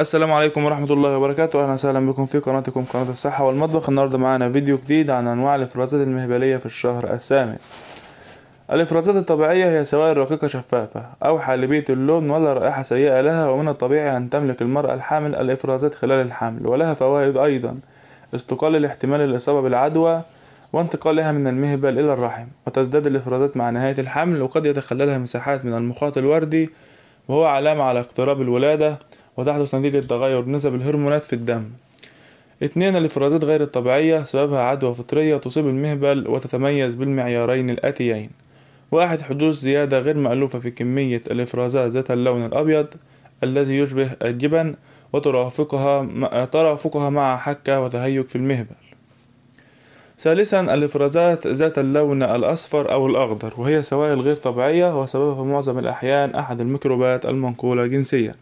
السلام عليكم ورحمة الله وبركاته أهلا وسهلا بكم في قناتكم قناة الصحة والمطبخ النهاردة معانا فيديو جديد عن أنواع الإفرازات المهبلية في الشهر الثامن الإفرازات الطبيعية هي سوائل رقيقة شفافة أو حالبية اللون ولا رائحة سيئة لها ومن الطبيعي أن تملك المرأة الحامل الإفرازات خلال الحمل ولها فوائد أيضا استقال الاحتمال الإصابة بالعدوى وانتقالها من المهبل إلى الرحم وتزداد الإفرازات مع نهاية الحمل وقد يتخللها مساحات من المخاط الوردي وهو علامة على اقتراب الولادة وتحدث نتيجة تغير نسب الهرمونات في الدم اثنين الافرازات غير الطبيعية سببها عدوى فطرية تصيب المهبل وتتميز بالمعيارين الآتيين واحد حدوث زيادة غير مألوفة في كمية الافرازات ذات اللون الأبيض الذي يشبه الجبن وترافقها ترافقها مع حكة وتهيج في المهبل ثالثا الافرازات ذات اللون الاصفر او الاخضر وهي سوائل غير طبيعيه وسببها في معظم الاحيان احد الميكروبات المنقوله جنسيا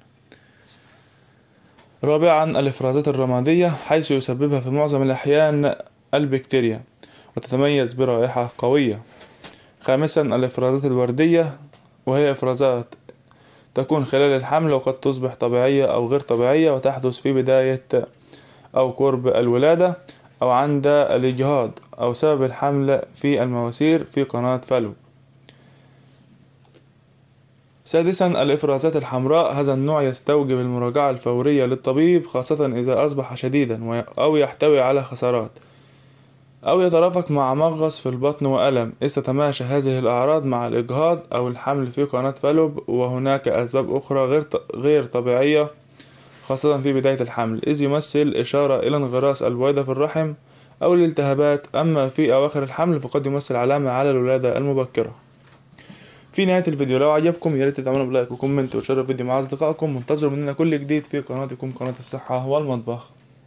رابعا الإفرازات الرمادية حيث يسببها في معظم الأحيان البكتيريا وتتميز برائحة قوية خامسا الإفرازات الوردية وهي إفرازات تكون خلال الحمل وقد تصبح طبيعية أو غير طبيعية وتحدث في بداية أو قرب الولادة أو عند الإجهاض أو سبب الحمل في المواسير في قناة فالو سادسا الإفرازات الحمراء هذا النوع يستوجب المراجعة الفورية للطبيب خاصة إذا أصبح شديدا أو يحتوي على خسارات أو يترافق مع مغص في البطن وألم إذ تتماشى هذه الأعراض مع الإجهاض أو الحمل في قناة فالوب وهناك أسباب أخرى غير غير طبيعية خاصة في بداية الحمل إذ يمثل إشارة إلى انغراس البويضة في الرحم أو الالتهابات أما في أواخر الحمل فقد يمثل علامة على الولادة المبكرة في نهايه الفيديو لو عجبكم يا ريت تعملوا بلايك وكومنت وتشاركوا الفيديو مع اصدقائكم وانتظروا مننا كل جديد في قناتكم قناه الصحه والمطبخ